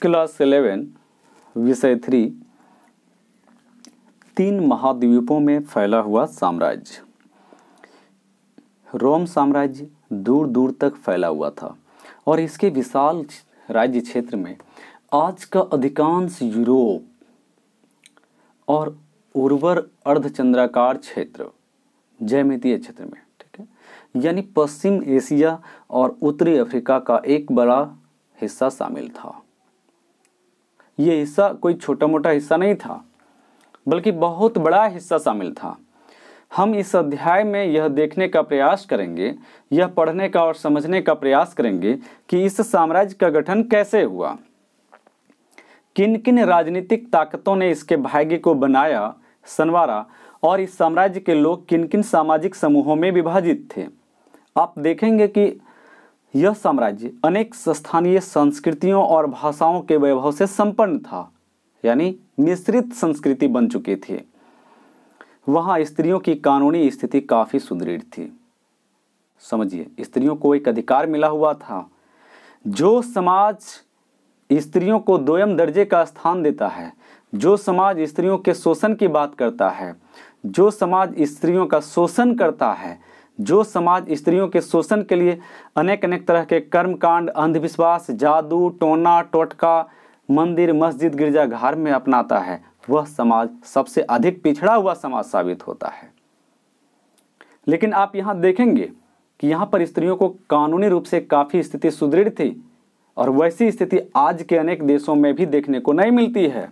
class eleven विषय three तीन महाद्वीपों में फैला हुआ साम्राज्य रोम साम्राज्य दूर दूर तक फैला हुआ था और इसके विशाल राज्य क्षेत्र में आज का अधिकांश यूरोप और उर्वर अर्धचंद्राकार क्षेत्र जयमितीय क्षेत्र में ठीक है यानी पश्चिम एशिया और उत्तरी अफ्रीका का एक बड़ा हिस्सा शामिल था ये हिस्सा कोई छोटा मोटा हिस्सा नहीं था बल्कि बहुत बड़ा हिस्सा शामिल था हम इस अध्याय में यह देखने का प्रयास करेंगे यह पढ़ने का और समझने का प्रयास करेंगे कि इस साम्राज्य का गठन कैसे हुआ किन किन राजनीतिक ताकतों ने इसके भाग्य को बनाया सनवारा और इस साम्राज्य के लोग किन किन सामाजिक समूहों में विभाजित थे आप देखेंगे कि यह साम्राज्य अनेक स्थानीय संस्कृतियों और भाषाओं के वैभव से संपन्न था यानी मिश्रित संस्कृति बन चुके थे वहां स्त्रियों की कानूनी स्थिति काफ़ी सुदृढ़ थी समझिए स्त्रियों को एक अधिकार मिला हुआ था जो समाज स्त्रियों को दोयम दर्जे का स्थान देता है जो समाज स्त्रियों के शोषण की बात करता है जो समाज स्त्रियों का शोषण करता है जो समाज स्त्रियों के शोषण के लिए अनेक अनेक तरह के कर्मकांड अंधविश्वास जादू टोना टोटका मंदिर मस्जिद गिरजाघर में अपनाता है वह समाज सबसे अधिक पिछड़ा हुआ समाज साबित होता है लेकिन आप यहाँ देखेंगे कि यहाँ पर स्त्रियों को कानूनी रूप से काफ़ी स्थिति सुदृढ़ थी और वैसी स्थिति आज के अनेक देशों में भी देखने को नहीं मिलती है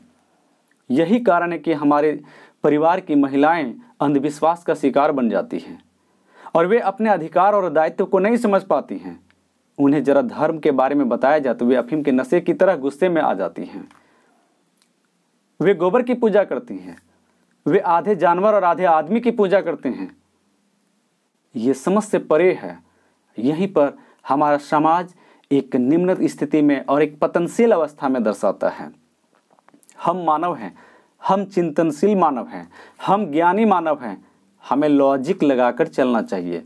यही कारण है कि हमारे परिवार की महिलाएं अंधविश्वास का शिकार बन जाती हैं और वे अपने अधिकार और दायित्व को नहीं समझ पाती हैं उन्हें जरा धर्म के बारे में बताया जाए तो वे अफीम के नशे की तरह गुस्से में आ जाती हैं वे गोबर की पूजा करती हैं वे आधे जानवर और आधे आदमी की पूजा करते हैं ये समझ से परे है यहीं पर हमारा समाज एक निम्न स्थिति में और एक पतनशील अवस्था में दर्शाता है हम मानव हैं हम चिंतनशील मानव हैं हम ज्ञानी मानव हैं हमें लॉजिक लगाकर चलना चाहिए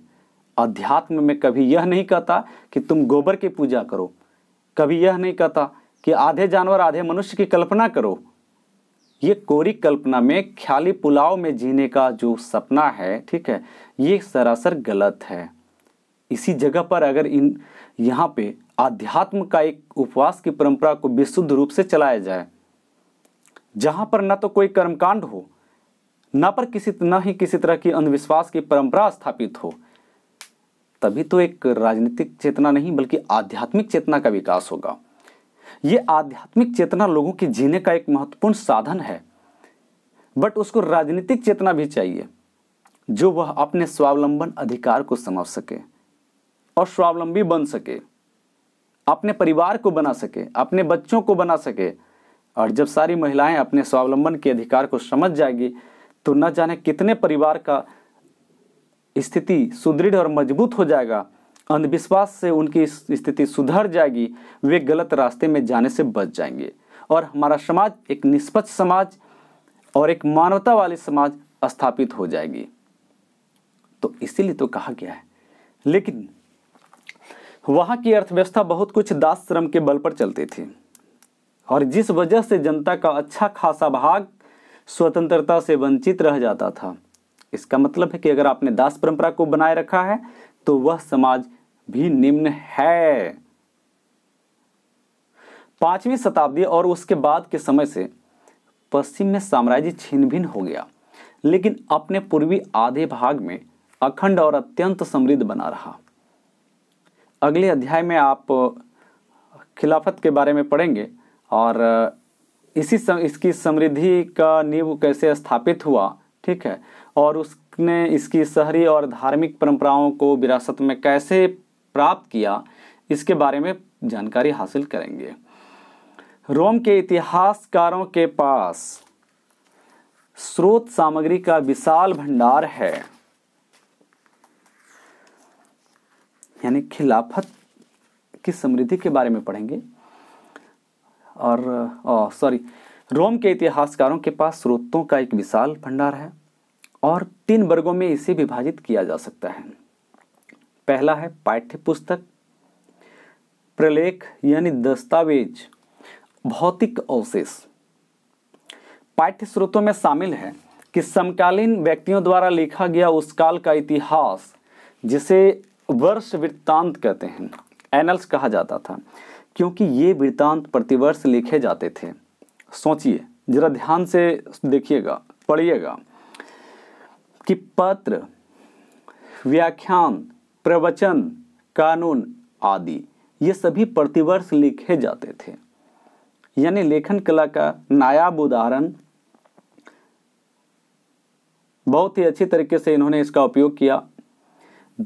अध्यात्म में कभी यह नहीं कहता कि तुम गोबर की पूजा करो कभी यह नहीं कहता कि आधे जानवर आधे मनुष्य की कल्पना करो ये कोरी कल्पना में ख्याली पुलाव में जीने का जो सपना है ठीक है ये सरासर गलत है इसी जगह पर अगर इन यहाँ पे आध्यात्म का एक उपवास की परंपरा को विशुद्ध रूप से चलाया जाए जहाँ पर ना तो कोई कर्मकांड हो ना पर किसी न ही किसी तरह की अंधविश्वास की परंपरा स्थापित हो तभी तो एक राजनीतिक चेतना नहीं बल्कि आध्यात्मिक चेतना का विकास होगा ये आध्यात्मिक चेतना लोगों के जीने का एक महत्वपूर्ण साधन है बट उसको राजनीतिक चेतना भी चाहिए जो वह अपने स्वावलंबन अधिकार को समझ सके और स्वावलंबी बन सके अपने परिवार को बना सके अपने बच्चों को बना सके और जब सारी महिलाएं अपने स्वावलंबन के अधिकार को समझ जाएगी तो न जाने कितने परिवार का स्थिति सुदृढ़ और मजबूत हो जाएगा अंधविश्वास से उनकी स्थिति सुधर जाएगी वे गलत रास्ते में जाने से बच जाएंगे और हमारा समाज एक निष्पक्ष समाज और एक मानवता वाली समाज स्थापित हो जाएगी तो इसीलिए तो कहा गया है लेकिन वहाँ की अर्थव्यवस्था बहुत कुछ दास श्रम के बल पर चलती थी और जिस वजह से जनता का अच्छा खासा भाग स्वतंत्रता से वंचित रह जाता था इसका मतलब है कि अगर आपने दास परंपरा को बनाए रखा है तो वह समाज भी निम्न है पांचवी शताब्दी और उसके बाद के समय से पश्चिम में साम्राज्य छिन्न भिन्न हो गया लेकिन अपने पूर्वी आधे भाग में अखंड और अत्यंत समृद्ध बना रहा अगले अध्याय में आप खिलाफत के बारे में पढ़ेंगे और इसी सम, इसकी समृद्धि का नींव कैसे स्थापित हुआ ठीक है और उसने इसकी शहरी और धार्मिक परंपराओं को विरासत में कैसे प्राप्त किया इसके बारे में जानकारी हासिल करेंगे रोम के इतिहासकारों के पास स्रोत सामग्री का विशाल भंडार है यानी खिलाफत की समृद्धि के बारे में पढ़ेंगे और सॉरी रोम के इतिहासकारों के पास स्रोतों का एक विशाल भंडार है और तीन वर्गों में इसे विभाजित किया जा सकता है पहला है पाठ्य पुस्तक प्रलेख यानी दस्तावेज भौतिक अवशेष पाठ्य स्रोतों में शामिल है कि समकालीन व्यक्तियों द्वारा लिखा गया उस काल का इतिहास जिसे वर्ष वृत्तांत कहते हैं एनल्स कहा जाता था क्योंकि ये वृतांत प्रतिवर्ष लिखे जाते थे सोचिए जरा ध्यान से देखिएगा पढ़िएगा कि पत्र व्याख्यान प्रवचन कानून आदि ये सभी प्रतिवर्ष लिखे जाते थे यानी लेखन कला का नायाब उदाहरण बहुत ही अच्छी तरीके से इन्होंने इसका उपयोग किया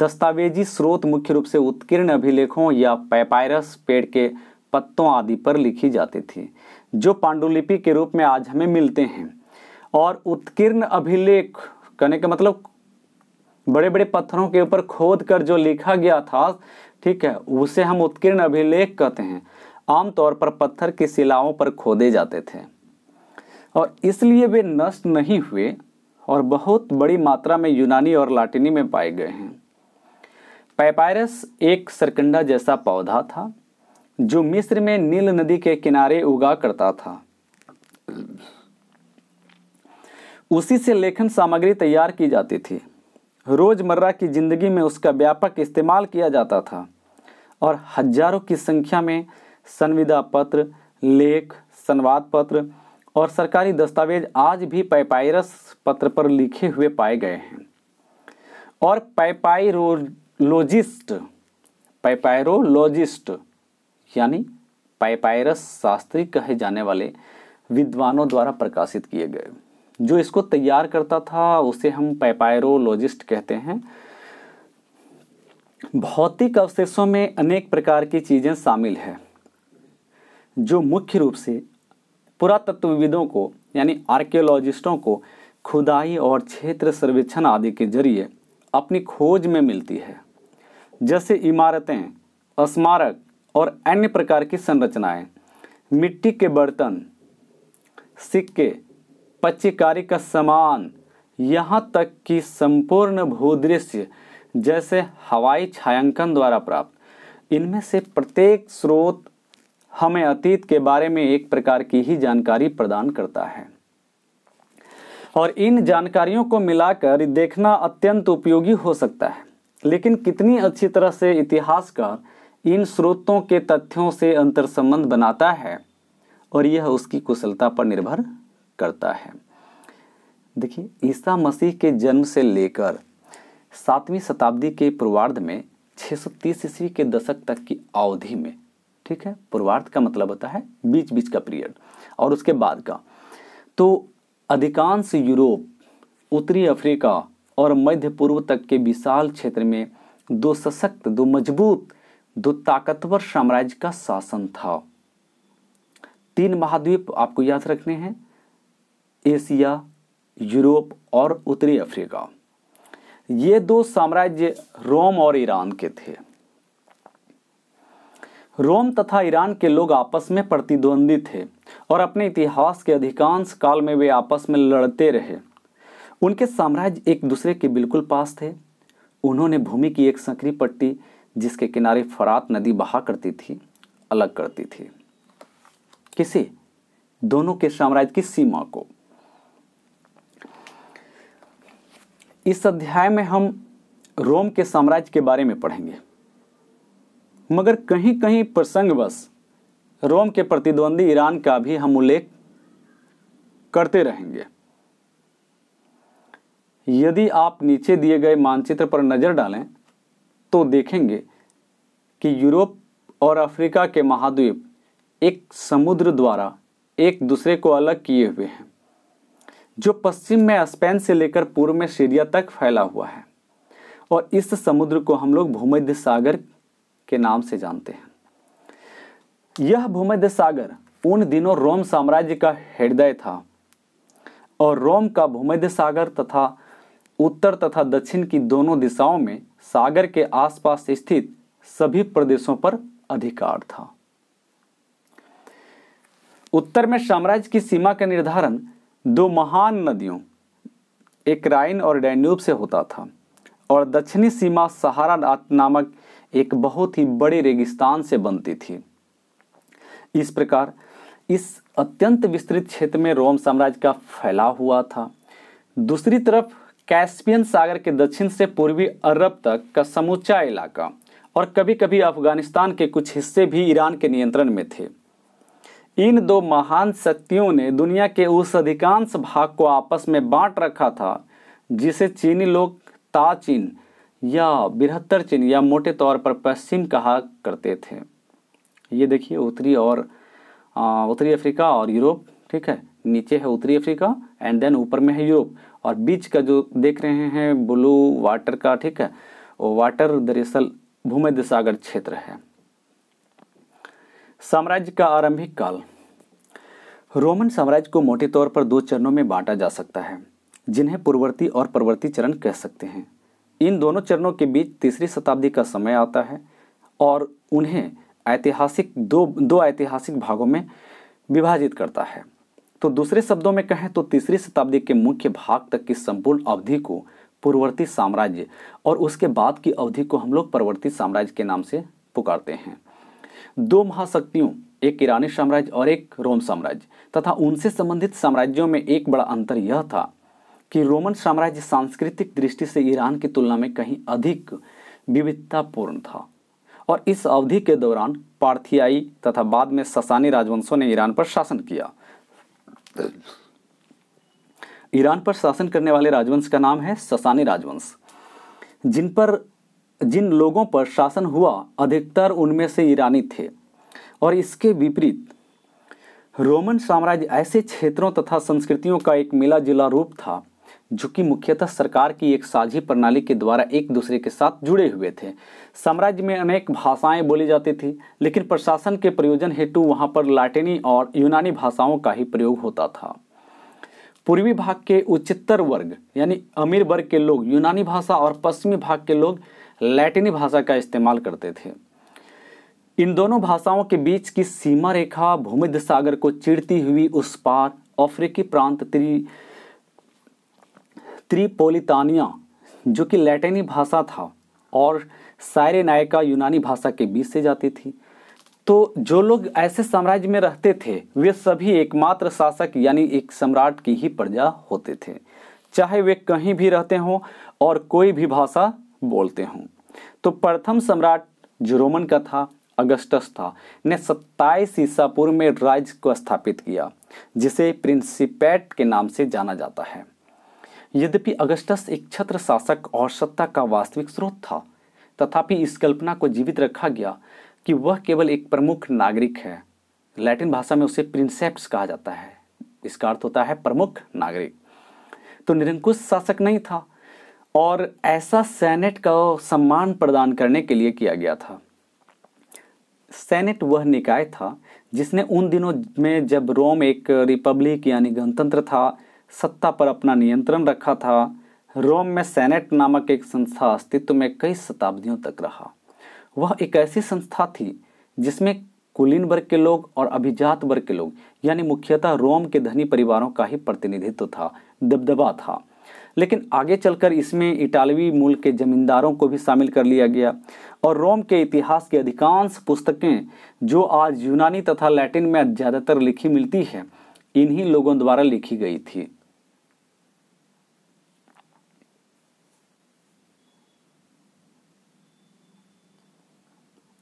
दस्तावेजी स्रोत मुख्य रूप से उत्कीर्ण अभिलेखों या पैपायरस पेड़ के पत्तों आदि पर लिखी जाती थी जो पांडुलिपि के रूप में आज हमें मिलते हैं और उत्कीर्ण अभिलेख कहने का मतलब बड़े बड़े पत्थरों के ऊपर खोद कर जो लिखा गया था ठीक है उसे हम उत्कीर्ण अभिलेख कहते हैं आमतौर पर पत्थर की शिलाओं पर खोदे जाते थे और इसलिए वे नष्ट नहीं हुए और बहुत बड़ी मात्रा में यूनानी और लाटिनी में पाए गए हैं पैपायरस एक सरकंडा जैसा पौधा था जो मिस्र में नील नदी के किनारे उगा करता था उसी से लेखन सामग्री तैयार की जाती थी रोज़मर्रा की ज़िंदगी में उसका व्यापक इस्तेमाल किया जाता था और हजारों की संख्या में संविदा पत्र लेख संवाद पत्र और सरकारी दस्तावेज आज भी पैपायरस पत्र पर लिखे हुए पाए गए हैं और पैपायरो लोजिस्ट पैपायरोलॉजिस्ट यानी पाइपायरस शास्त्री कहे जाने वाले विद्वानों द्वारा प्रकाशित किए गए जो इसको तैयार करता था उसे हम पैपायरोलॉजिस्ट कहते हैं भौतिक अवशेषों में अनेक प्रकार की चीज़ें शामिल है जो मुख्य रूप से पुरातत्वविदों को यानी आर्कियोलॉजिस्टों को खुदाई और क्षेत्र सर्वेक्षण आदि के जरिए अपनी खोज में मिलती है जैसे इमारतें स्मारक और अन्य प्रकार की संरचनाएं मिट्टी के बर्तन सिक्के पच्चीकारी का सामान यहाँ तक कि संपूर्ण भूदृश्य जैसे हवाई छायांकन द्वारा प्राप्त इनमें से प्रत्येक स्रोत हमें अतीत के बारे में एक प्रकार की ही जानकारी प्रदान करता है और इन जानकारियों को मिलाकर देखना अत्यंत उपयोगी हो सकता है लेकिन कितनी अच्छी तरह से इतिहासकार इन स्रोतों के तथ्यों से अंतर संबंध बनाता है और यह उसकी कुशलता पर निर्भर करता है देखिए ईसा मसीह के जन्म से लेकर सातवीं शताब्दी के पूर्वार्ध में 630 ईस्वी के दशक तक की अवधि में ठीक है पूर्वार्ध का मतलब होता है बीच बीच का पीरियड और उसके बाद का तो अधिकांश यूरोप उत्तरी अफ्रीका और मध्य पूर्व तक के विशाल क्षेत्र में दो सशक्त दो मजबूत दो ताकतवर साम्राज्य का शासन था तीन महाद्वीप आपको याद रखने हैं एशिया यूरोप और उत्तरी अफ्रीका ये दो साम्राज्य रोम और ईरान के थे रोम तथा ईरान के लोग आपस में प्रतिद्वंदी थे और अपने इतिहास के अधिकांश काल में वे आपस में लड़ते रहे उनके साम्राज्य एक दूसरे के बिल्कुल पास थे उन्होंने भूमि की एक संकरी पट्टी जिसके किनारे फरात नदी बहा करती थी अलग करती थी किसे दोनों के साम्राज्य की सीमा को इस अध्याय में हम रोम के साम्राज्य के बारे में पढ़ेंगे मगर कहीं कहीं प्रसंग बस रोम के प्रतिद्वंदी ईरान का भी हम उल्लेख करते रहेंगे यदि आप नीचे दिए गए मानचित्र पर नज़र डालें तो देखेंगे कि यूरोप और अफ्रीका के महाद्वीप एक समुद्र द्वारा एक दूसरे को अलग किए हुए हैं जो पश्चिम में स्पेन से लेकर पूर्व में सीरिया तक फैला हुआ है और इस समुद्र को हम लोग भूमध्य सागर के नाम से जानते हैं यह भूमध्य सागर उन दिनों रोम साम्राज्य का हृदय था और रोम का भूमध्य सागर तथा उत्तर तथा दक्षिण की दोनों दिशाओं में सागर के आसपास स्थित सभी प्रदेशों पर अधिकार था उत्तर में साम्राज्य की सीमा का निर्धारण दो महान नदियों एक राइन और डैन्यूब से होता था और दक्षिणी सीमा सहारा नामक एक बहुत ही बड़े रेगिस्तान से बनती थी इस प्रकार इस अत्यंत विस्तृत क्षेत्र में रोम साम्राज्य का फैलाव हुआ था दूसरी तरफ कैस्पियन सागर के दक्षिण से पूर्वी अरब तक का समूचा इलाका और कभी कभी अफगानिस्तान के कुछ हिस्से भी ईरान के नियंत्रण में थे इन दो महान शक्तियों ने दुनिया के उस अधिकांश भाग को आपस में बांट रखा था जिसे चीनी लोग ता चीन या बृहत्तर चीन या मोटे तौर पर पश्चिम कहा करते थे ये देखिए उत्तरी और उत्तरी अफ्रीका और यूरोप ठीक है नीचे है उत्तरी अफ्रीका एंड देन ऊपर में है यूरोप और बीच का जो देख रहे हैं ब्लू वाटर का ठीक है वो वाटर दरअसल भूमध्य सागर क्षेत्र है साम्राज्य का आरंभिक काल रोमन साम्राज्य को मोटे तौर पर दो चरणों में बांटा जा सकता है जिन्हें पूर्ववर्ती और परवर्ती चरण कह सकते हैं इन दोनों चरणों के बीच तीसरी शताब्दी का समय आता है और उन्हें ऐतिहासिक दो दो ऐतिहासिक भागों में विभाजित करता है तो दूसरे शब्दों में कहें तो तीसरी शताब्दी के मुख्य भाग तक की संपूर्ण अवधि को पूर्ववर्ती साम्राज्य और उसके बाद की अवधि को हम लोग परवर्ती साम्राज्य के नाम से पुकारते हैं दो महाशक्तियों एक ईरानी साम्राज्य और एक रोम साम्राज्य तथा उनसे संबंधित साम्राज्यों में एक बड़ा अंतर यह था कि रोमन साम्राज्य सांस्कृतिक दृष्टि से ईरान की तुलना में कहीं अधिक विविधतापूर्ण था और इस अवधि के दौरान पार्थियाई तथा बाद में ससानी राजवंशों ने ईरान पर शासन किया ईरान पर शासन करने वाले राजवंश का नाम है ससानी राजवंश जिन पर जिन लोगों पर शासन हुआ अधिकतर उनमें से ईरानी थे और इसके विपरीत रोमन साम्राज्य ऐसे क्षेत्रों तथा संस्कृतियों का एक मिला जुला रूप था जो कि मुख्यतः सरकार की एक साझी प्रणाली के द्वारा एक दूसरे के साथ जुड़े हुए थे साम्राज्य में अनेक भाषाएं बोली जाती थी लेकिन प्रशासन के प्रयोजन हेतु वहां पर लैटिनी और यूनानी भाषाओं का ही प्रयोग होता था पूर्वी भाग के उच्चतर वर्ग यानी अमीर वर्ग के लोग यूनानी भाषा और पश्चिमी भाग के लोग लैटिनी भाषा का इस्तेमाल करते थे इन दोनों भाषाओं के बीच की सीमा रेखा भूमध्य सागर को चिड़ती हुई उस पार अफ्रीकी प्रांत त्रिपोलितानिया जो कि लैटिनी भाषा था और सायरे नायका यूनानी भाषा के बीच से जाती थी तो जो लोग ऐसे साम्राज्य में रहते थे वे सभी एकमात्र शासक यानी एक सम्राट की ही प्रजा होते थे चाहे वे कहीं भी रहते हों और कोई भी भाषा बोलते हों तो प्रथम सम्राट जो रोमन का था अगस्टस था ने सत्ताईस ईसा पूर्व में राज्य को स्थापित किया जिसे प्रिंसिपेट के नाम से जाना जाता है यद्यपि अगस्टस एक छत्र शासक और सत्ता का वास्तविक स्रोत था तथापि इस कल्पना को जीवित रखा गया कि वह केवल एक प्रमुख नागरिक है लैटिन भाषा में उसे प्रिंसेप्स कहा जाता है इसका अर्थ होता है प्रमुख नागरिक तो निरंकुश शासक नहीं था और ऐसा सेनेट का सम्मान प्रदान करने के लिए किया गया था सेनेट वह निकाय था जिसने उन दिनों में जब रोम एक रिपब्लिक यानी गणतंत्र था सत्ता पर अपना नियंत्रण रखा था रोम में सेनेट नामक एक संस्था अस्तित्व में कई शताब्दियों तक रहा वह एक ऐसी संस्था थी जिसमें कुलीन वर्ग के लोग और अभिजात वर्ग के लोग यानी मुख्यतः रोम के धनी परिवारों का ही प्रतिनिधित्व था दबदबा था लेकिन आगे चलकर इसमें इटालवी मूल के जमींदारों को भी शामिल कर लिया गया और रोम के इतिहास की अधिकांश पुस्तकें जो आज यूनानी तथा लैटिन में ज़्यादातर लिखी मिलती है इन्हीं लोगों द्वारा लिखी गई थी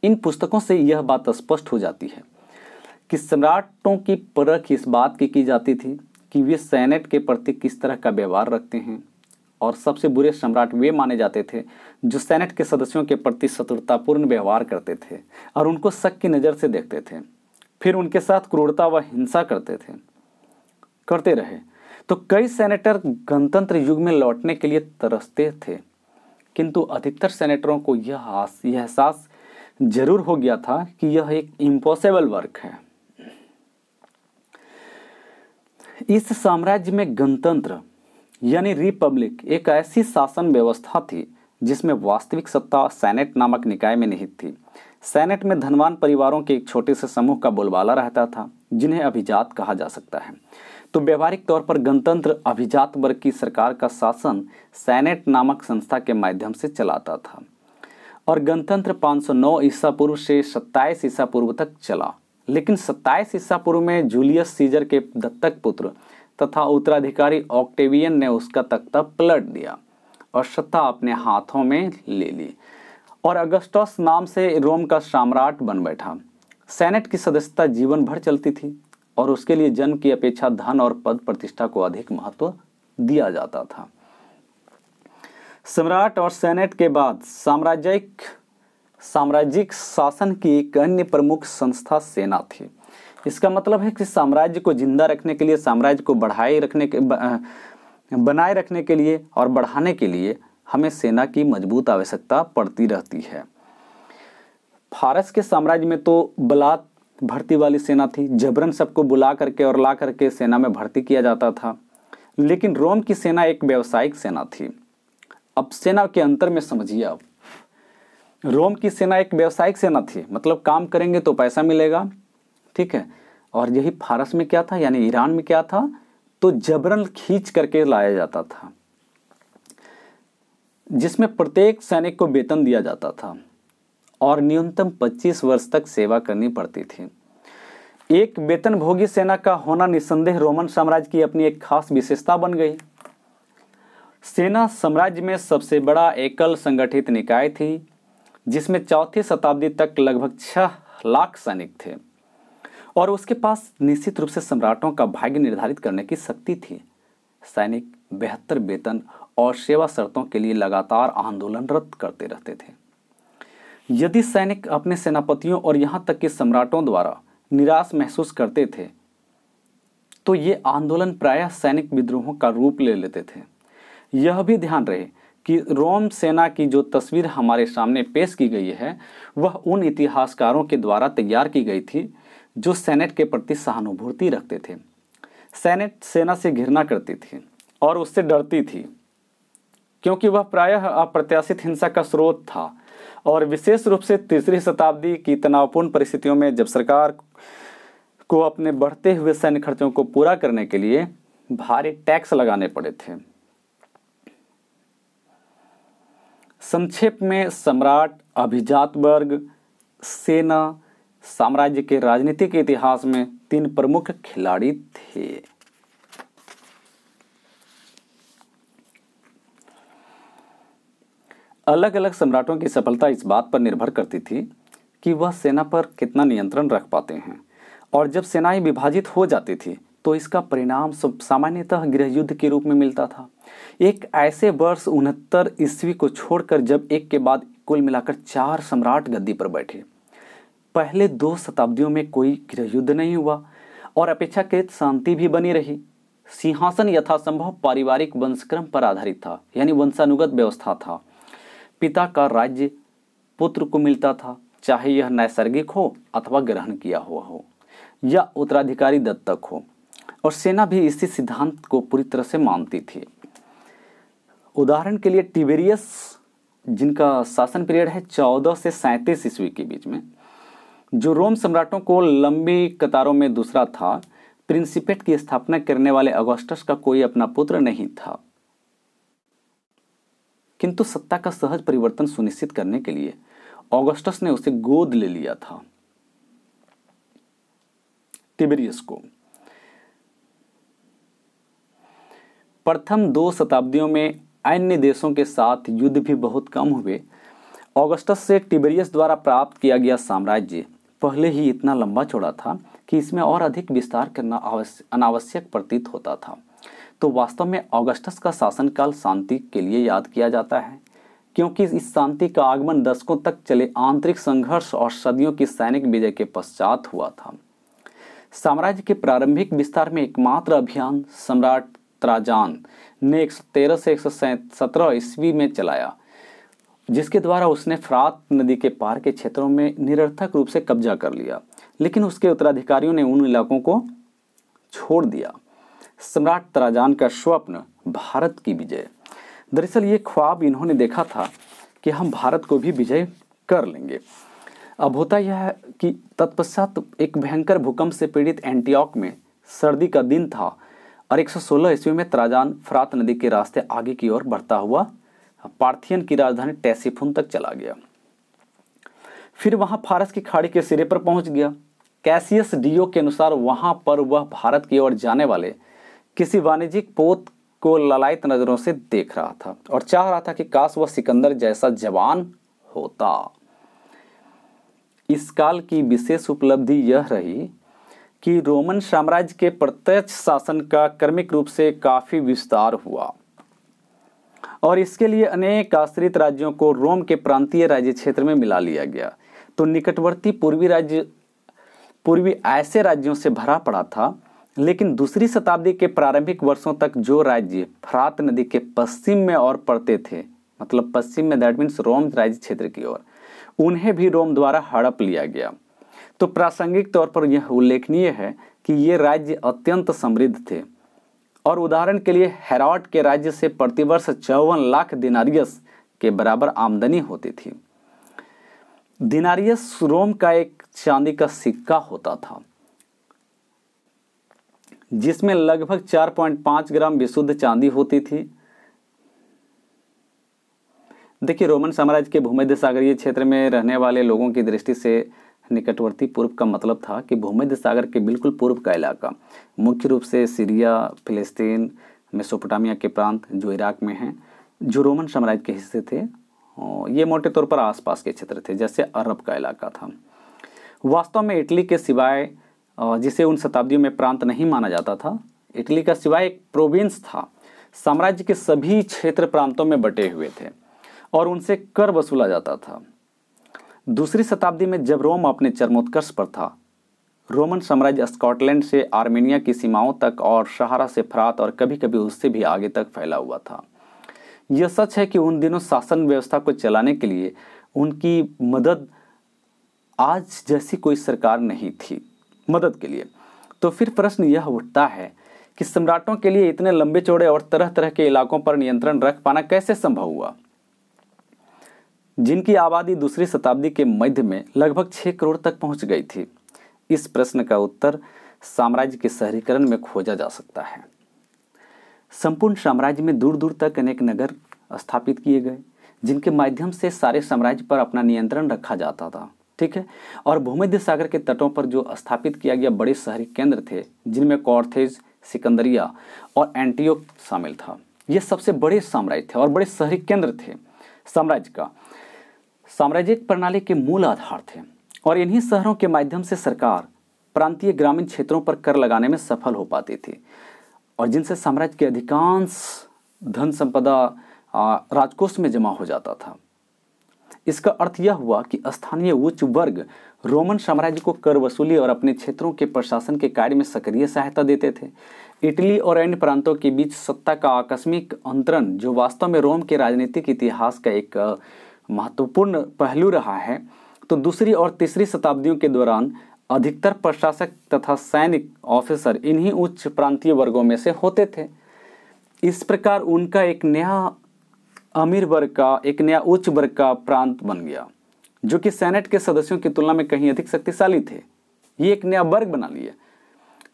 इन पुस्तकों से यह बात स्पष्ट हो जाती है कि सम्राटों की परख इस बात की की जाती थी कि वे सैनेट के प्रति किस तरह का व्यवहार रखते हैं और सबसे बुरे सम्राट वे माने जाते थे जो सैनेट के सदस्यों के प्रति शत्रुतापूर्ण व्यवहार करते थे और उनको शक की नज़र से देखते थे फिर उनके साथ क्रूरता व हिंसा करते थे करते रहे तो कई सेनेटर गणतंत्र युग में लौटने के लिए तरसते थे किंतु अधिकतर सेनेटरों को यह एहसास जरूर हो गया था कि यह एक इम्पॉसिबल वर्क है इस साम्राज्य में गणतंत्र यानी रिपब्लिक एक ऐसी शासन व्यवस्था थी जिसमें वास्तविक सत्ता सेनेट नामक निकाय में निहित थी सेनेट में धनवान परिवारों के एक छोटे से समूह का बोलबाला रहता था जिन्हें अभिजात कहा जा सकता है तो व्यवहारिक तौर पर गणतंत्र अभिजात वर्ग की सरकार का शासन सेनेट नामक संस्था के माध्यम से चलाता था और गणतंत्र 509 ईसा पूर्व से 27 ईसा पूर्व तक चला लेकिन 27 ईसा पूर्व में जूलियस सीजर के दत्तक पुत्र तथा उत्तराधिकारी ऑक्टेवियन ने उसका तख्ता पलट दिया और सत्ता अपने हाथों में ले ली और अगस्टस नाम से रोम का सम्राट बन बैठा सेनेट की सदस्यता जीवन भर चलती थी और उसके लिए जन्म की अपेक्षा धन और पद प्रतिष्ठा को अधिक महत्व दिया जाता था सम्राट और सेनेट के बाद साम्राज्यिक साम्राज्यिक शासन की एक अन्य प्रमुख संस्था सेना थी इसका मतलब है कि साम्राज्य को जिंदा रखने के लिए साम्राज्य को बढ़ाए रखने के बनाए रखने के लिए और बढ़ाने के लिए हमें सेना की मजबूत आवश्यकता पड़ती रहती है फारस के साम्राज्य में तो बलात् भर्ती वाली सेना थी जबरन सबको बुला करके और ला करके सेना में भर्ती किया जाता था लेकिन रोम की सेना एक व्यावसायिक सेना थी अब सेना के अंतर में समझिए आप रोम की सेना एक व्यावसायिक सेना थी मतलब काम करेंगे तो पैसा मिलेगा ठीक है और यही फारस में क्या था यानी ईरान में क्या था तो जबरन खींच करके लाया जाता था जिसमें प्रत्येक सैनिक को वेतन दिया जाता था और न्यूनतम 25 वर्ष तक सेवा करनी पड़ती थी एक वेतनभोगी सेना का होना निस्संदेह रोमन साम्राज्य की अपनी एक खास विशेषता बन गई सेना साम्राज्य में सबसे बड़ा एकल संगठित निकाय थी जिसमें चौथी शताब्दी तक लगभग छह लाख सैनिक थे और उसके पास निश्चित रूप से सम्राटों का भाग्य निर्धारित करने की शक्ति थी सैनिक बेहतर वेतन और सेवा शर्तों के लिए लगातार आंदोलनरत करते रहते थे यदि सैनिक अपने सेनापतियों और यहाँ तक कि सम्राटों द्वारा निराश महसूस करते थे तो ये आंदोलन प्रायः सैनिक विद्रोहों का रूप ले लेते थे यह भी ध्यान रहे कि रोम सेना की जो तस्वीर हमारे सामने पेश की गई है वह उन इतिहासकारों के द्वारा तैयार की गई थी जो सेनेट के प्रति सहानुभूति रखते थे सेनेट सेना से घृणा करती थी और उससे डरती थी क्योंकि वह प्रायः अप्रत्याशित हिंसा का स्रोत था और विशेष रूप से तीसरी शताब्दी की तनावपूर्ण परिस्थितियों में जब सरकार को अपने बढ़ते हुए सैन्य खर्चों को पूरा करने के लिए भारी टैक्स लगाने पड़े थे संक्षेप में सम्राट अभिजात वर्ग सेना साम्राज्य के राजनीतिक इतिहास में तीन प्रमुख खिलाड़ी थे अलग अलग सम्राटों की सफलता इस बात पर निर्भर करती थी कि वह सेना पर कितना नियंत्रण रख पाते हैं और जब सेनाएं विभाजित हो जाती थी तो इसका परिणाम सामान्यतः गृह युद्ध के रूप में मिलता था एक ऐसे वर्ष उनहत्तर ईस्वी को छोड़कर जब एक के बाद कुल मिलाकर चार सम्राट गद्दी पर बैठे पहले दो शताब्दियों में कोई गृहयुद्ध नहीं हुआ और अपेक्षाकृत शांति भी बनी रही सिंहासन यथासंभव पारिवारिक वंशक्रम पर आधारित था यानी वंशानुगत व्यवस्था था पिता का राज्य पुत्र को मिलता था चाहे यह नैसर्गिक हो अथवा ग्रहण किया हुआ हो या उत्तराधिकारी दत्तक हो और सेना भी इसी सिद्धांत को पूरी तरह से मानती थी उदाहरण के लिए टिबेरियस जिनका शासन पीरियड है चौदह से सैंतीस ईस्वी के बीच में जो रोम सम्राटों को लंबी कतारों में दूसरा था प्रिंसिपेट की स्थापना करने वाले अगस्टस का कोई अपना पुत्र नहीं था किंतु सत्ता का सहज परिवर्तन सुनिश्चित करने के लिए ऑगस्टस ने उसे गोद ले लिया था टिबेरियस को प्रथम दो शताब्दियों में अन्य देशों के साथ युद्ध भी बहुत कम हुए ऑगस्टस से टिबेरियस द्वारा प्राप्त किया गया साम्राज्य पहले ही इतना लंबा चौड़ा था कि इसमें और अधिक विस्तार करना अनावश्यक प्रतीत होता था तो वास्तव में ऑगस्टस का शासनकाल शांति के लिए याद किया जाता है क्योंकि इस शांति का आगमन दशकों तक चले आंतरिक संघर्ष और सदियों की सैनिक विजय के पश्चात हुआ था साम्राज्य के प्रारंभिक विस्तार में एकमात्र अभियान सम्राट त्राजान ने तेरह से एक सौ सत्रह ईस्वी में चलाया जिसके द्वारा उसने फ्रात नदी के पार के क्षेत्रों में निरर्थक रूप से कब्जा कर लिया लेकिन उसके उत्तराधिकारियों ने उन इलाकों को छोड़ दिया सम्राट तराजान का स्वप्न भारत की विजय दरअसल ये ख्वाब इन्होंने देखा था कि हम भारत को भी विजय कर लेंगे अब होता यह है कि तत्पश्चात एक भयंकर भूकंप से पीड़ित एंटीऑक में सर्दी का दिन था और 116 ईस्वी में त्राजान फरात नदी के रास्ते आगे की ओर बढ़ता हुआ पार्थियन की राजधानी टेसिफुन तक चला गया फिर वहां फारस की खाड़ी के सिरे पर पहुंच गया कैसियस डीओ के अनुसार वहां पर वह भारत की ओर जाने वाले किसी वाणिज्यिक पोत को ललायत नज़रों से देख रहा था और चाह रहा था कि काश वह सिकंदर जैसा जवान होता इस काल की विशेष उपलब्धि यह रही कि रोमन साम्राज्य के प्रत्यक्ष शासन का क्रमिक रूप से काफ़ी विस्तार हुआ और इसके लिए अनेक आश्रित राज्यों को रोम के प्रांतीय राज्य क्षेत्र में मिला लिया गया तो निकटवर्ती पूर्वी राज्य पूर्वी ऐसे राज्यों से भरा पड़ा था लेकिन दूसरी शताब्दी के प्रारंभिक वर्षों तक जो राज्य फ्रात नदी के पश्चिम में और पड़ते थे मतलब पश्चिम में दैट मीन्स रोम राज्य क्षेत्र की ओर उन्हें भी रोम द्वारा हड़प लिया गया तो प्रासंगिक तौर पर यह उल्लेखनीय है कि ये राज्य अत्यंत समृद्ध थे और उदाहरण के लिए हेराट के राज्य से प्रतिवर्ष चौवन लाख दिनारियस के बराबर आमदनी होती थी दिनारियस रोम का एक चांदी का सिक्का होता था जिसमें लगभग 4.5 ग्राम विशुद्ध चांदी होती थी देखिए रोमन साम्राज्य के भूमध्य सागरीय क्षेत्र में रहने वाले लोगों की दृष्टि से निकटवर्ती पूर्व का मतलब था कि भूमध्य सागर के बिल्कुल पूर्व का इलाका मुख्य रूप से सीरिया फिलिस्तीन मेसोपोटामिया के प्रांत जो इराक में हैं जो रोमन साम्राज्य के हिस्से थे ये मोटे तौर पर आसपास के क्षेत्र थे जैसे अरब का इलाका था वास्तव में इटली के सिवाय जिसे उन शताब्दियों में प्रांत नहीं माना जाता था इटली का सिवाय एक प्रोविंस था साम्राज्य के सभी क्षेत्र प्रांतों में बटे हुए थे और उनसे कर वसूला जाता था दूसरी शताब्दी में जब रोम अपने चरमोत्कर्ष पर था रोमन साम्राज्य स्कॉटलैंड से आर्मेनिया की सीमाओं तक और सहारा से फरात और कभी कभी उससे भी आगे तक फैला हुआ था यह सच है कि उन दिनों शासन व्यवस्था को चलाने के लिए उनकी मदद आज जैसी कोई सरकार नहीं थी मदद के लिए तो फिर प्रश्न यह उठता है कि सम्राटों के लिए इतने लंबे चौड़े और तरह तरह के इलाकों पर नियंत्रण रख पाना कैसे संभव हुआ जिनकी आबादी दूसरी शताब्दी के मध्य में लगभग छः करोड़ तक पहुंच गई थी इस प्रश्न का उत्तर साम्राज्य के शहरीकरण में खोजा जा सकता है संपूर्ण साम्राज्य में दूर दूर तक अनेक नगर स्थापित किए गए जिनके माध्यम से सारे साम्राज्य पर अपना नियंत्रण रखा जाता था ठीक है और भूमध्य सागर के तटों पर जो स्थापित किया गया बड़े शहरी केंद्र थे जिनमें कॉर्थेज सिकंदरिया और एंटीओक शामिल था ये सबसे बड़े साम्राज्य थे और बड़े शहरी केंद्र थे साम्राज्य का साम्राज्यिक प्रणाली के मूल आधार थे और इन्हीं शहरों के माध्यम से सरकार प्रांतीय ग्रामीण क्षेत्रों पर कर लगाने में सफल हो पाती थी और जिनसे साम्राज्य के अधिकांश धन संपदा राजकोष में जमा हो जाता था इसका अर्थ यह हुआ कि स्थानीय उच्च वर्ग रोमन साम्राज्य को कर वसूली और अपने क्षेत्रों के प्रशासन के कार्य में सक्रिय सहायता देते थे इटली और अन्य प्रांतों के बीच सत्ता का आकस्मिक अंतरण जो वास्तव में रोम के राजनीतिक इतिहास का एक महत्वपूर्ण पहलू रहा है तो दूसरी और तीसरी शताब्दियों के दौरान अधिकतर प्रशासक तथा सैनिक ऑफिसर इन्हीं उच्च प्रांतीय वर्गों में से होते थे इस प्रकार उनका एक नया अमीर वर्ग का एक नया उच्च वर्ग का प्रांत बन गया जो कि सेनेट के सदस्यों की तुलना में कहीं अधिक शक्तिशाली थे ये एक नया वर्ग बना लिया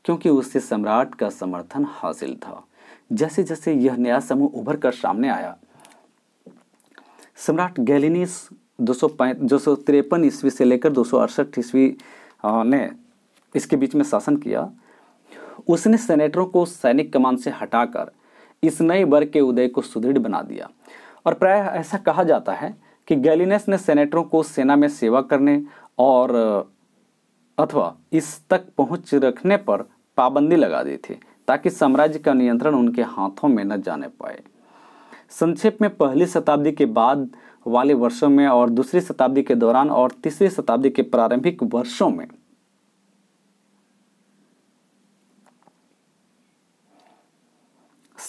क्योंकि उससे सम्राट का समर्थन हासिल था जैसे जैसे यह नया समूह उभर कर सामने आया सम्राट गैलिनिस दो सौ दो सौ तिरपन ईस्वी से लेकर दो सौ अड़सठ ईस्वी ने इसके बीच में शासन किया उसने सेनेटरों को सैनिक कमान से हटाकर इस नए वर्ग के उदय को सुदृढ़ बना दिया और प्रायः ऐसा कहा जाता है कि गैलिनस ने सेनेटरों को सेना में सेवा करने और अथवा इस तक पहुंच रखने पर पाबंदी लगा दी थी ताकि साम्राज्य का नियंत्रण उनके हाथों में न जाने पाए संक्षेप में पहली शताब्दी के बाद वाले वर्षों में और दूसरी शताब्दी के दौरान और तीसरी शताब्दी के प्रारंभिक वर्षों में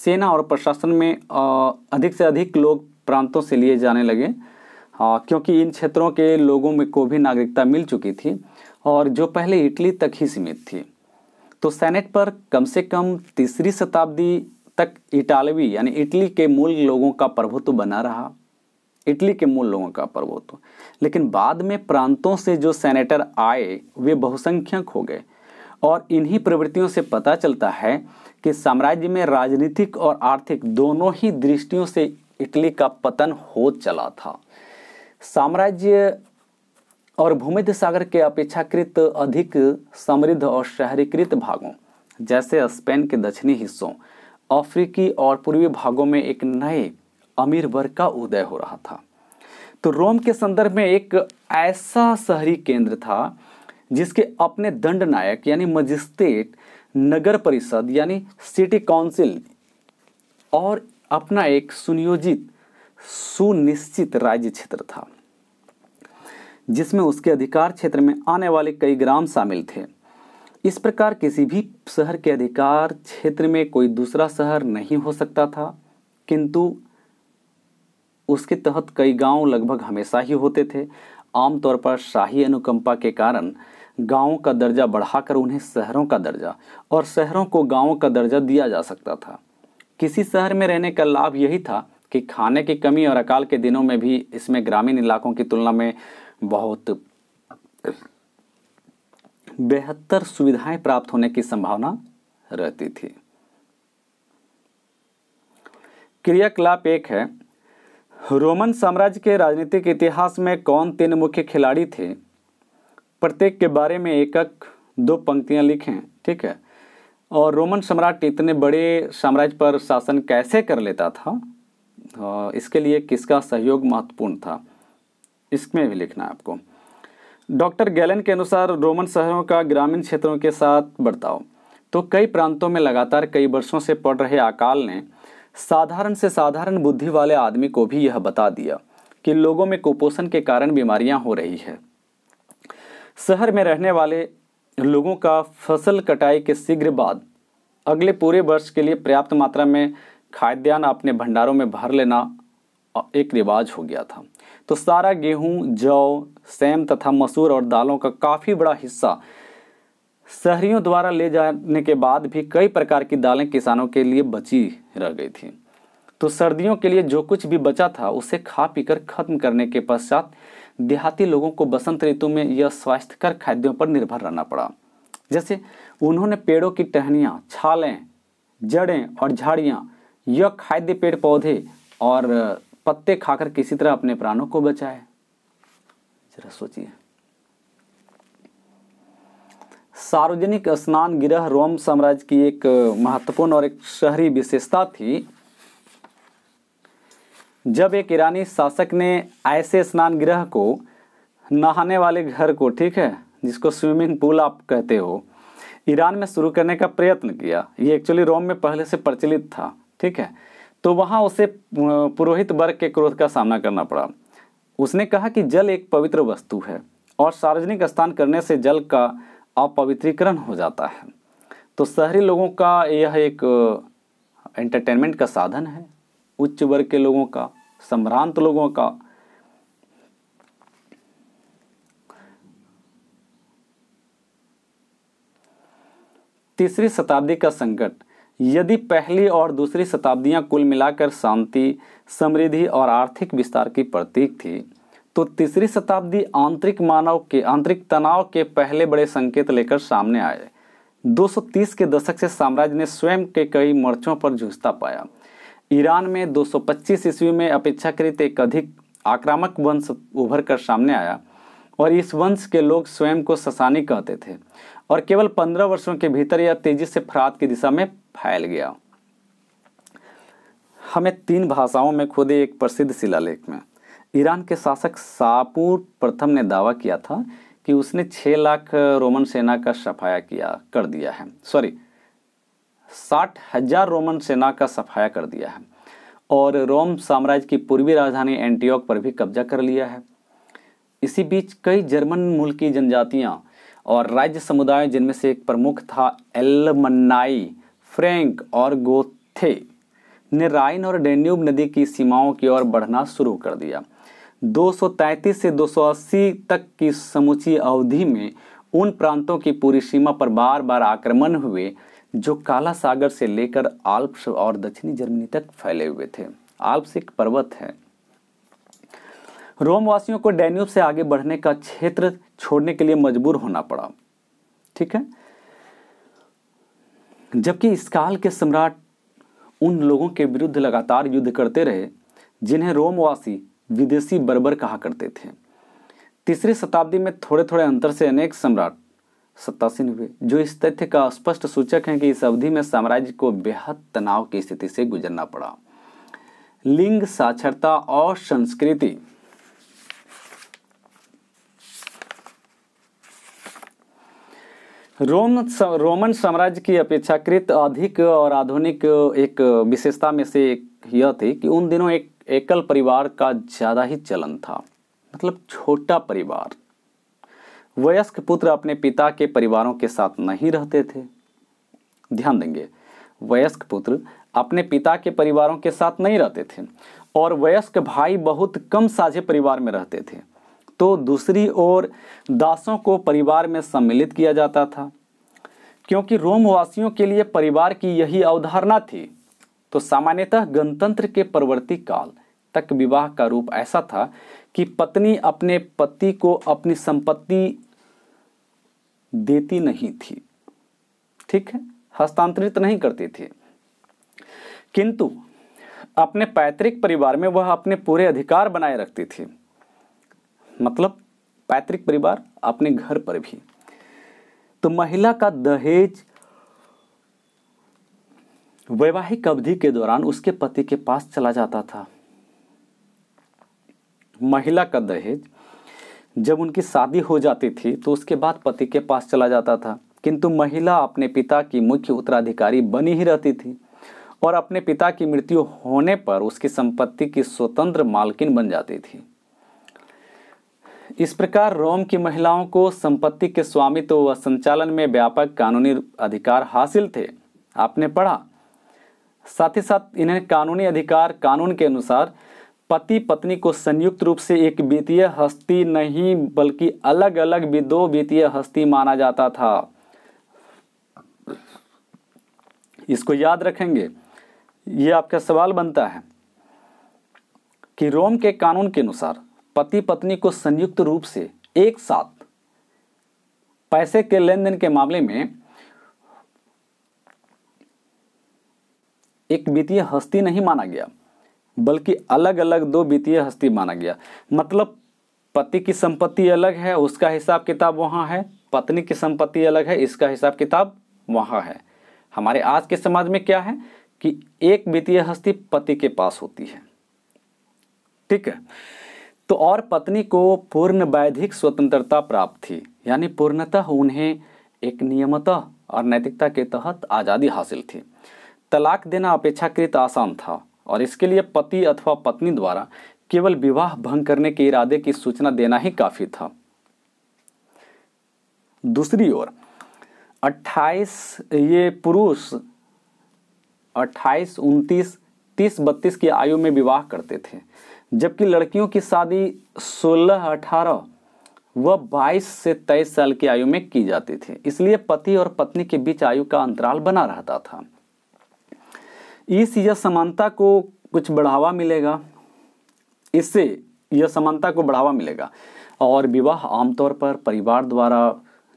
सेना और प्रशासन में अधिक से अधिक लोग प्रांतों से लिए जाने लगे क्योंकि इन क्षेत्रों के लोगों में को भी नागरिकता मिल चुकी थी और जो पहले इटली तक ही सीमित थी तो सेनेट पर कम से कम तीसरी शताब्दी तक इटालवी यानी इटली के मूल लोगों का प्रभुत्व बना रहा इटली के मूल लोगों का प्रभुत्व लेकिन बाद में प्रांतों से जो सेनेटर आए वे बहुसंख्यक हो गए और इन्हीं प्रवृत्तियों से पता चलता है कि साम्राज्य में राजनीतिक और आर्थिक दोनों ही दृष्टियों से इटली का पतन हो चला था साम्राज्य और भूमध्य सागर के अपेक्षाकृत अधिक समृद्ध और शहरीकृत भागों जैसे स्पेन के दक्षिणी हिस्सों अफ्रीकी और पूर्वी भागों में एक नए अमीर वर्ग का उदय हो रहा था तो रोम के संदर्भ में एक ऐसा शहरी केंद्र था जिसके अपने दंड नायक यानी मजिस्ट्रेट नगर परिषद यानी सिटी काउंसिल और अपना एक सुनियोजित सुनिश्चित राज्य क्षेत्र था जिसमें उसके अधिकार क्षेत्र में आने वाले कई ग्राम शामिल थे इस प्रकार किसी भी शहर के अधिकार क्षेत्र में कोई दूसरा शहर नहीं हो सकता था किंतु उसके तहत कई गांव लगभग हमेशा ही होते थे आमतौर पर शाही अनुकंपा के कारण गांवों का दर्जा बढ़ाकर उन्हें शहरों का दर्जा और शहरों को गांवों का दर्जा दिया जा सकता था किसी शहर में रहने का लाभ यही था कि खाने की कमी और अकाल के दिनों में भी इसमें ग्रामीण इलाकों की तुलना में बहुत बेहतर सुविधाएं प्राप्त होने की संभावना रहती थी क्रियाकलाप एक है रोमन साम्राज्य के राजनीतिक इतिहास में कौन तीन मुख्य खिलाड़ी थे प्रत्येक के बारे में एक एक दो पंक्तियां लिखें ठीक है और रोमन सम्राट इतने बड़े साम्राज्य पर शासन कैसे कर लेता था हाँ, इसके लिए किसका सहयोग महत्वपूर्ण था इसमें भी लिखना है आपको डॉक्टर गैलन के अनुसार रोमन शहरों का ग्रामीण क्षेत्रों के साथ बर्ताव तो कई प्रांतों में लगातार कई वर्षों से पड़ रहे अकाल ने साधारण से साधारण बुद्धि वाले आदमी को भी यह बता दिया कि लोगों में कुपोषण के कारण बीमारियां हो रही है शहर में रहने वाले लोगों का फसल कटाई के शीघ्र बाद अगले पूरे वर्ष के लिए पर्याप्त मात्रा में खाद्यान्न अपने भंडारों में भर लेना एक रिवाज हो गया था तो सारा गेहूं जौ सेम तथा मसूर और दालों का काफ़ी बड़ा हिस्सा शहरियों द्वारा ले जाने के बाद भी कई प्रकार की दालें किसानों के लिए बची रह गई थी तो सर्दियों के लिए जो कुछ भी बचा था उसे खा पीकर खत्म करने के पश्चात देहाती लोगों को बसंत ऋतु में यह स्वास्थ्यकर खाद्यों पर निर्भर रहना पड़ा जैसे उन्होंने पेड़ों की टहनियाँ छालें जड़ें और झाड़ियाँ यह खाद्य पेड़ पौधे और पत्ते खाकर किसी तरह अपने प्राणों को बचाए जरा सोचिए सार्वजनिक स्नान गृह रोम साम्राज्य की एक महत्वपूर्ण और एक शहरी विशेषता थी जब एक ईरानी शासक ने ऐसे स्नान गृह को नहाने वाले घर को ठीक है जिसको स्विमिंग पूल आप कहते हो ईरान में शुरू करने का प्रयत्न किया ये एक्चुअली रोम में पहले से प्रचलित था ठीक है तो वहाँ उसे पुरोहित वर्ग के क्रोध का सामना करना पड़ा उसने कहा कि जल एक पवित्र वस्तु है और सार्वजनिक स्थान करने से जल का अपवित्रीकरण हो जाता है तो शहरी लोगों का यह एक एंटरटेनमेंट का साधन है उच्च वर्ग के लोगों का सम्भ्रांत लोगों का तीसरी शताब्दी का संकट यदि पहली और दूसरी शताब्दियां कुल मिलाकर शांति समृद्धि और आर्थिक विस्तार की प्रतीक थी तो तीसरी शताब्दी आंतरिक मानव के आंतरिक तनाव के पहले बड़े संकेत लेकर सामने आए 230 के दशक से साम्राज्य ने स्वयं के कई मोर्चों पर जूझता पाया ईरान में 225 ईस्वी में अपेक्षाकृत एक अधिक आक्रामक वंश उभर कर सामने आया और इस वंश के लोग स्वयं को ससानी कहते थे और केवल पंद्रह वर्षों के भीतर यह तेजी से फरात की दिशा में फैल गया हमें तीन भाषाओं में खोदे एक प्रसिद्ध शिलालेख में ईरान के शासक सापूर प्रथम ने दावा किया था कि उसने छह लाख रोमन सेना का सफाया किया कर दिया है सॉरी साठ हजार रोमन सेना का सफाया कर दिया है और रोम साम्राज्य की पूर्वी राजधानी एंटीओक पर भी कब्जा कर लिया है इसी बीच कई जर्मन मूल की जनजातियाँ और राज्य समुदाय जिनमें से एक प्रमुख था एलमनाई फ्रैंक और गोथे ने राइन और डेन्यूब नदी की सीमाओं की ओर बढ़ना शुरू कर दिया 233 से 280 तक की समूची अवधि में उन प्रांतों की पूरी सीमा पर बार बार आक्रमण हुए जो काला सागर से लेकर आल्प्स और दक्षिणी जर्मनी तक फैले हुए थे आल्प्स एक पर्वत है रोमवासियों को डेन्यूब से आगे बढ़ने का क्षेत्र छोड़ने के लिए मजबूर होना पड़ा ठीक है जबकि इस काल के सम्राट उन लोगों के विरुद्ध लगातार युद्ध करते रहे जिन्हें रोमवासी विदेशी बर्बर कहा करते थे तीसरी शताब्दी में थोड़े थोड़े अंतर से अनेक सम्राट सत्तासीन हुए जो इस तथ्य का स्पष्ट सूचक है कि इस अवधि में साम्राज्य को बेहद तनाव की स्थिति से गुजरना पड़ा लिंग साक्षरता और संस्कृति रोम रोमन साम्राज्य की अपेक्षाकृत अधिक और आधुनिक एक विशेषता में से एक यह थी कि उन दिनों एक एकल परिवार का ज़्यादा ही चलन था मतलब छोटा परिवार वयस्क पुत्र अपने पिता के परिवारों के साथ नहीं रहते थे ध्यान देंगे वयस्क पुत्र अपने पिता के परिवारों के साथ नहीं रहते थे और वयस्क भाई बहुत कम साझे परिवार में रहते थे तो दूसरी ओर दासों को परिवार में सम्मिलित किया जाता था क्योंकि रोमवासियों के लिए परिवार की यही अवधारणा थी तो सामान्यतः गणतंत्र के परवर्ती काल तक विवाह का रूप ऐसा था कि पत्नी अपने पति को अपनी संपत्ति देती नहीं थी ठीक है हस्तांतरित नहीं करती थी किंतु अपने पैतृक परिवार में वह अपने पूरे अधिकार बनाए रखती थी मतलब पैतृक परिवार अपने घर पर भी तो महिला का दहेज वैवाहिक अवधि के दौरान उसके पति के पास चला जाता था महिला का दहेज जब उनकी शादी हो जाती थी तो उसके बाद पति के पास चला जाता था किंतु महिला अपने पिता की मुख्य उत्तराधिकारी बनी ही रहती थी और अपने पिता की मृत्यु होने पर उसकी संपत्ति की स्वतंत्र मालकिन बन जाती थी इस प्रकार रोम की महिलाओं को संपत्ति के स्वामित्व व संचालन में व्यापक कानूनी अधिकार हासिल थे आपने पढ़ा साथ ही साथ इन्हें कानूनी अधिकार कानून के अनुसार पति पत्नी को संयुक्त रूप से एक वित्तीय हस्ती नहीं बल्कि अलग अलग भी दो वित्तीय हस्ती माना जाता था इसको याद रखेंगे ये आपका सवाल बनता है कि रोम के कानून के अनुसार पति पत्नी को संयुक्त रूप से एक साथ पैसे के लेन देन के मामले में एक वित्तीय हस्ती नहीं माना गया बल्कि अलग अलग दो वित्तीय हस्ती माना गया मतलब पति की संपत्ति अलग है उसका हिसाब किताब वहाँ है पत्नी की संपत्ति अलग है इसका हिसाब किताब वहाँ है हमारे आज के समाज में क्या है कि एक वित्तीय हस्ती पति के पास होती है ठीक है तो और पत्नी को पूर्ण वैधिक स्वतंत्रता प्राप्त थी यानी पूर्णतः उन्हें एक नियमतः और नैतिकता के तहत आज़ादी हासिल थी तलाक देना अपेक्षाकृत आसान था और इसके लिए पति अथवा पत्नी द्वारा केवल विवाह भंग करने के इरादे की सूचना देना ही काफ़ी था दूसरी ओर 28 ये पुरुष 28, 29, 30, 32 की आयु में विवाह करते थे जबकि लड़कियों की शादी 16-18 व 22 से 23 साल की आयु में की जाती थी इसलिए पति और पत्नी के बीच आयु का अंतराल बना रहता था इस यह समानता को कुछ बढ़ावा मिलेगा इससे यह समानता को बढ़ावा मिलेगा और विवाह आमतौर पर परिवार द्वारा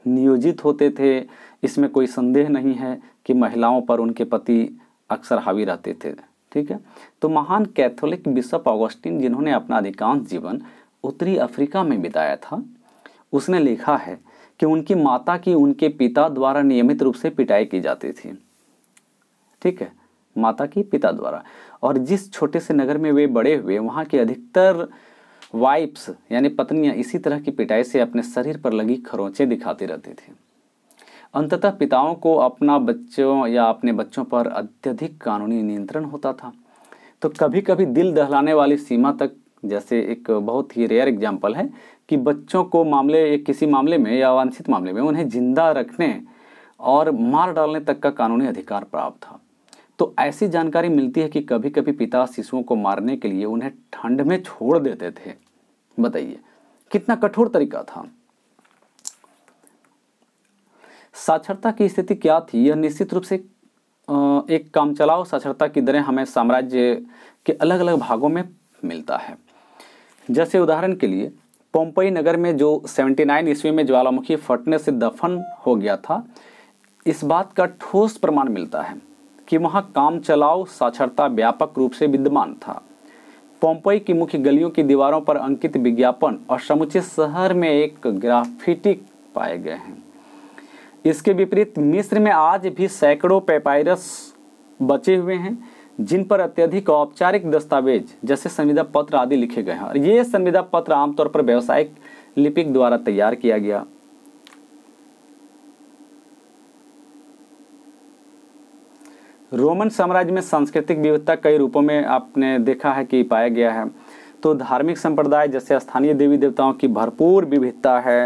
नियोजित होते थे इसमें कोई संदेह नहीं है कि महिलाओं पर उनके पति अक्सर हावी रहते थे ठीक है तो महान कैथोलिक बिशप ऑगस्टिन जिन्होंने अपना अधिकांश जीवन उत्तरी अफ्रीका में बिताया था उसने लिखा है कि उनकी माता की उनके पिता द्वारा नियमित रूप से पिटाई की जाती थी ठीक है माता की पिता द्वारा और जिस छोटे से नगर में वे बड़े हुए वहाँ के अधिकतर वाइफ्स यानी पत्नियां इसी तरह की पिटाई से अपने शरीर पर लगी खरोंचें दिखाती रहती थी अंततः पिताओं को अपना बच्चों या अपने बच्चों पर अत्यधिक कानूनी नियंत्रण होता था तो कभी कभी दिल दहलाने वाली सीमा तक जैसे एक बहुत ही रेयर एग्जाम्पल है कि बच्चों को मामले किसी मामले में या वांछित मामले में उन्हें जिंदा रखने और मार डालने तक का कानूनी अधिकार प्राप्त था तो ऐसी जानकारी मिलती है कि कभी कभी पिता शिशुओं को मारने के लिए उन्हें ठंड में छोड़ देते थे बताइए कितना कठोर तरीका था साक्षरता की स्थिति क्या थी यह निश्चित रूप से एक काम चलाओ साक्षरता की दरें हमें साम्राज्य के अलग अलग भागों में मिलता है जैसे उदाहरण के लिए पोम्पई नगर में जो 79 ईस्वी में ज्वालामुखी फटने से दफन हो गया था इस बात का ठोस प्रमाण मिलता है कि वहाँ काम चलाओ साक्षरता व्यापक रूप से विद्यमान था पोम्पई की मुख्य गलियों की दीवारों पर अंकित विज्ञापन और समुचे शहर में एक ग्राफिटिक पाए गए हैं इसके विपरीत मिस्र में आज भी सैकड़ों पेपायरस बचे हुए हैं जिन पर अत्यधिक औपचारिक दस्तावेज जैसे संविदा पत्र आदि लिखे गए हैं और ये संविदा पत्र आमतौर पर व्यावसायिक लिपिक द्वारा तैयार किया गया रोमन साम्राज्य में सांस्कृतिक विविधता कई रूपों में आपने देखा है कि पाया गया है तो धार्मिक संप्रदाय जैसे स्थानीय देवी देवताओं की भरपूर विविधता है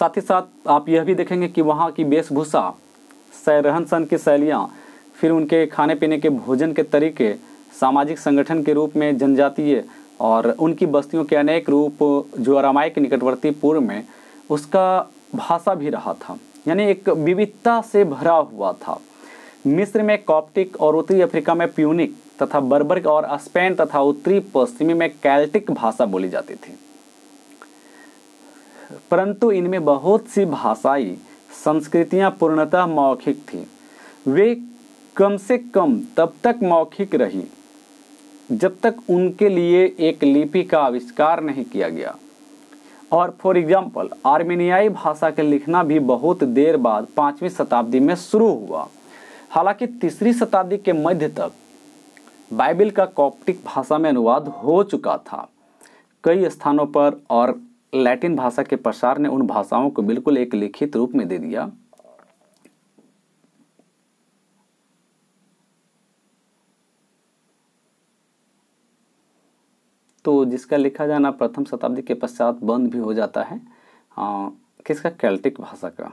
साथ ही साथ आप यह भी देखेंगे कि वहाँ की वेशभूषा रहन सहन की शैलियाँ फिर उनके खाने पीने के भोजन के तरीके सामाजिक संगठन के रूप में जनजातीय और उनकी बस्तियों के अनेक रूप जो अरामाई के निकटवर्ती पूर्व में उसका भाषा भी रहा था यानी एक विविधता से भरा हुआ था मिस्र में कॉप्टिक और उत्तरी अफ्रीका में प्यूनिक तथा बर्बर और स्पेन तथा उत्तरी पश्चिमी में कैल्टिक भाषा बोली जाती थी परंतु इनमें बहुत सी भाषाई संस्कृतियां पूर्णतः मौखिक थी वे कम से कम तब तक मौखिक रही जब तक उनके लिए एक लिपि का आविष्कार नहीं किया गया और फॉर एग्जाम्पल आर्मेनियाई भाषा के लिखना भी बहुत देर बाद पाँचवीं शताब्दी में शुरू हुआ हालांकि तीसरी शताब्दी के मध्य तक बाइबिल का कॉप्टिक भाषा में अनुवाद हो चुका था कई स्थानों पर और लैटिन भाषा के प्रसार ने उन भाषाओं को बिल्कुल एक लिखित रूप में दे दिया तो जिसका लिखा जाना प्रथम शताब्दी के पश्चात बंद भी हो जाता है आ, किसका कैल्टिक भाषा का